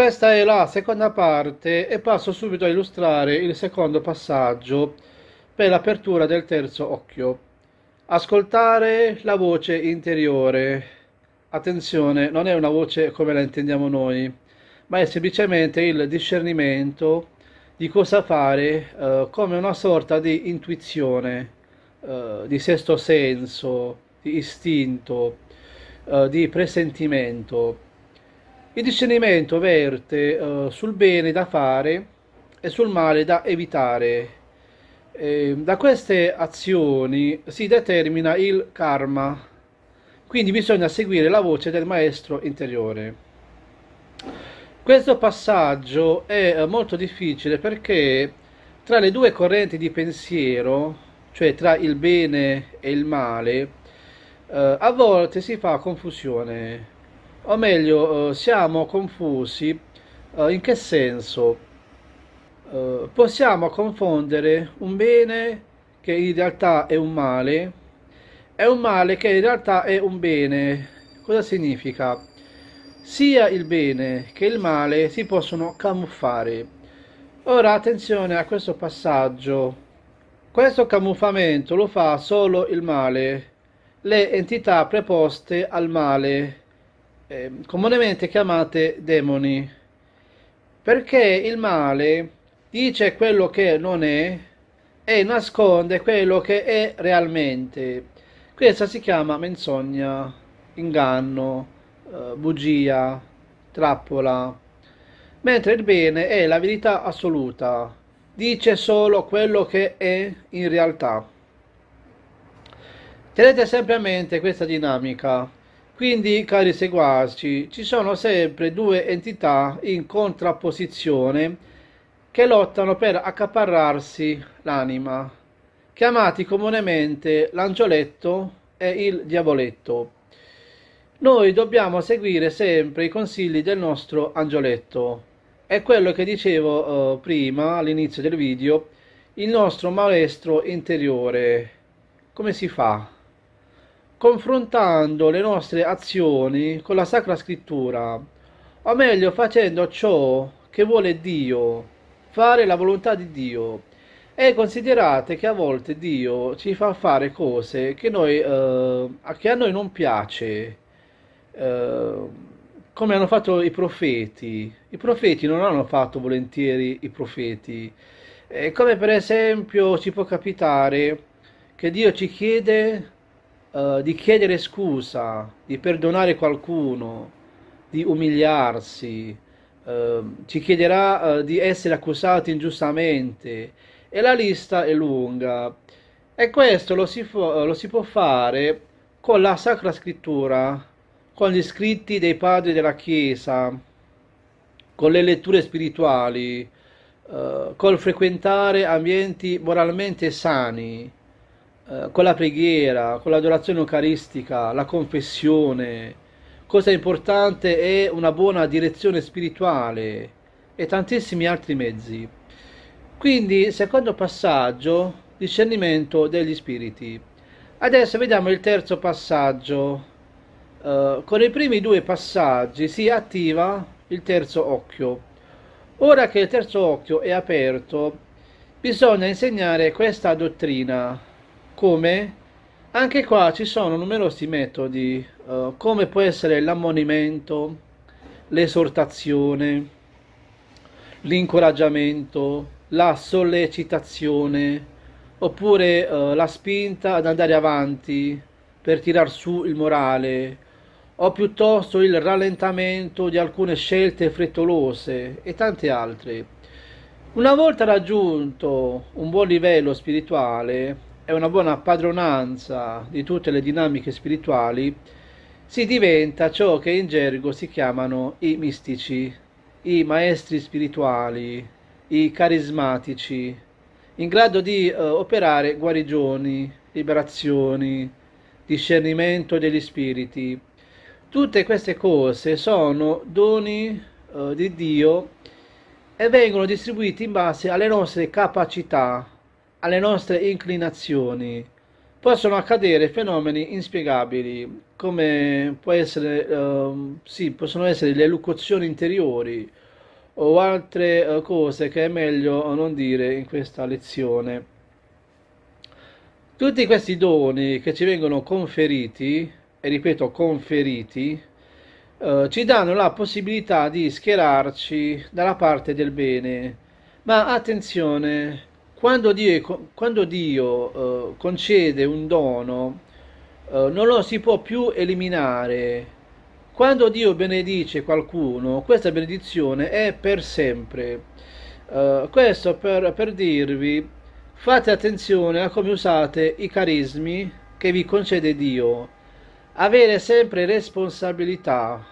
Questa è la seconda parte e passo subito a illustrare il secondo passaggio per l'apertura del terzo occhio. Ascoltare la voce interiore. Attenzione, non è una voce come la intendiamo noi, ma è semplicemente il discernimento di cosa fare eh, come una sorta di intuizione, eh, di sesto senso, di istinto, eh, di presentimento il discernimento verte uh, sul bene da fare e sul male da evitare. E, ehm, da queste azioni si determina il karma, quindi bisogna seguire la voce del maestro interiore. Questo passaggio è eh, molto difficile perché tra le due correnti di pensiero, cioè tra il bene e il male, eh, a volte si fa confusione o meglio eh, siamo confusi eh, in che senso eh, possiamo confondere un bene che in realtà è un male e un male che in realtà è un bene cosa significa sia il bene che il male si possono camuffare ora attenzione a questo passaggio questo camuffamento lo fa solo il male le entità preposte al male eh, comunemente chiamate demoni, perché il male dice quello che non è e nasconde quello che è realmente. Questa si chiama menzogna, inganno, eh, bugia, trappola. Mentre il bene è la verità assoluta, dice solo quello che è in realtà. Tenete sempre a mente questa dinamica. Quindi, cari seguaci, ci sono sempre due entità in contrapposizione che lottano per accaparrarsi l'anima, chiamati comunemente l'angioletto e il diavoletto. Noi dobbiamo seguire sempre i consigli del nostro angioletto. È quello che dicevo eh, prima all'inizio del video, il nostro maestro interiore. Come si fa? confrontando le nostre azioni con la Sacra Scrittura, o meglio facendo ciò che vuole Dio, fare la volontà di Dio. E considerate che a volte Dio ci fa fare cose che, noi, eh, che a noi non piace, eh, come hanno fatto i profeti. I profeti non hanno fatto volentieri i profeti. Eh, come per esempio ci può capitare che Dio ci chiede eh, di chiedere scusa, di perdonare qualcuno, di umiliarsi, uh, ci chiederà uh, di essere accusati ingiustamente e la lista è lunga. E questo lo si, fo- eh, lo si può fare con la Sacra Scrittura, con gli scritti dei padri della Chiesa, con le letture spirituali, col frequentare ambienti moralmente sani eh, con la preghiera, con l'adorazione eucaristica, la confessione. Cosa importante è una buona direzione spirituale e tantissimi altri mezzi. Quindi, secondo passaggio, discernimento degli spiriti. Adesso vediamo il terzo passaggio. Uh, con i primi due passaggi si attiva il terzo occhio. Ora che il terzo occhio è aperto, bisogna insegnare questa dottrina come anche qua ci sono numerosi metodi uh, come può essere l'ammonimento, l'esortazione, l'incoraggiamento, la sollecitazione oppure uh, la spinta ad andare avanti per tirar su il morale o piuttosto il rallentamento di alcune scelte frettolose e tante altre. Una volta raggiunto un buon livello spirituale, e una buona padronanza di tutte le dinamiche spirituali, si diventa ciò che in gergo si chiamano i mistici, i maestri spirituali, i carismatici, in grado di eh, operare guarigioni, liberazioni, discernimento degli spiriti. Tutte queste cose sono doni eh, di Dio e vengono distribuiti in base alle nostre capacità alle nostre inclinazioni. Possono accadere fenomeni inspiegabili, come può essere, uh, sì, possono essere le locuzioni interiori o altre uh, cose che è meglio non dire in questa lezione. Tutti questi doni che ci vengono conferiti, e ripeto conferiti, eh, ci danno la possibilità di schierarci dalla parte del bene. Ma attenzione, quando Dio, quando Dio eh, concede un dono, eh, non lo si può più eliminare. Quando Dio benedice qualcuno, questa benedizione è per sempre. Eh, questo per, per dirvi, fate attenzione a come usate i carismi che vi concede Dio. Avere sempre responsabilità,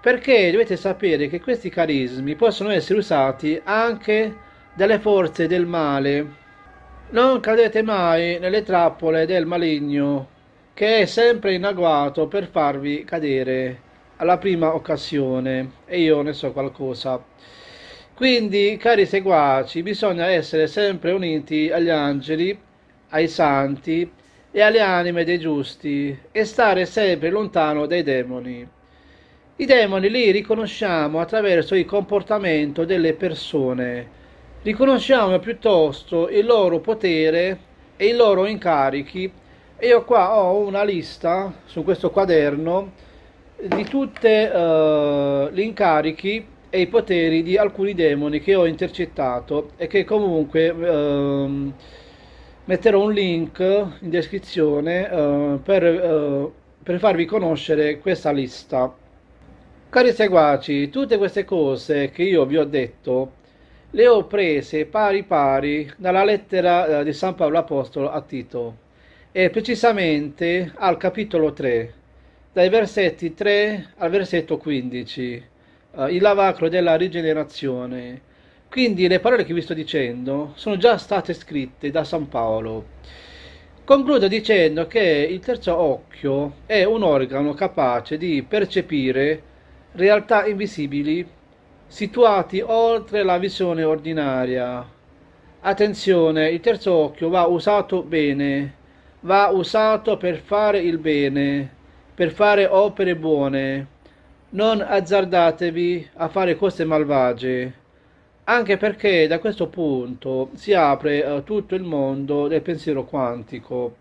perché dovete sapere che questi carismi possono essere usati anche per dalle forze del male. Non cadete mai nelle trappole del maligno, che è sempre in agguato per farvi cadere alla prima occasione, e io ne so qualcosa. Quindi, cari seguaci, bisogna essere sempre uniti agli angeli, ai santi e alle anime dei giusti, e stare sempre lontano dai demoni. I demoni li riconosciamo attraverso il comportamento delle persone riconosciamo piuttosto il loro potere e i loro incarichi e io qua ho una lista su questo quaderno di tutti eh, gli incarichi e i poteri di alcuni demoni che ho intercettato e che comunque eh, metterò un link in descrizione eh, per, eh, per farvi conoscere questa lista cari seguaci tutte queste cose che io vi ho detto le ho prese pari pari dalla lettera eh, di San Paolo Apostolo a Tito e precisamente al capitolo 3, dai versetti 3 al versetto 15, eh, il lavacro della rigenerazione. Quindi le parole che vi sto dicendo sono già state scritte da San Paolo. Concludo dicendo che il terzo occhio è un organo capace di percepire realtà invisibili situati oltre la visione ordinaria. Attenzione, il terzo occhio va usato bene, va usato per fare il bene, per fare opere buone. Non azzardatevi a fare cose malvagie, anche perché da questo punto si apre eh, tutto il mondo del pensiero quantico.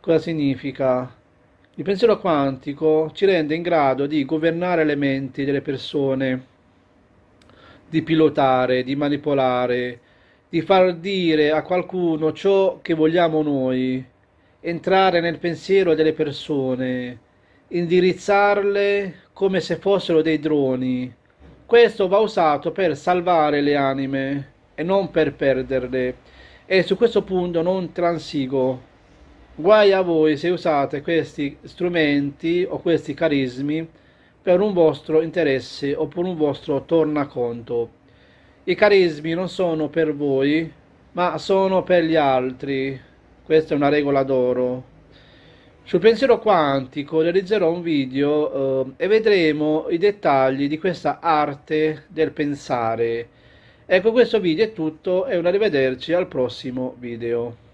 Cosa significa? Il pensiero quantico ci rende in grado di governare le menti delle persone di pilotare, di manipolare, di far dire a qualcuno ciò che vogliamo noi, entrare nel pensiero delle persone, indirizzarle come se fossero dei droni. Questo va usato per salvare le anime e non per perderle. E su questo punto non transigo. Guai a voi se usate questi strumenti o questi carismi per un vostro interesse o per un vostro tornaconto. I carismi non sono per voi, ma sono per gli altri. Questa è una regola d'oro. Sul pensiero quantico realizzerò un video eh, e vedremo i dettagli di questa arte del pensare. Ecco questo video è tutto e un arrivederci al prossimo video.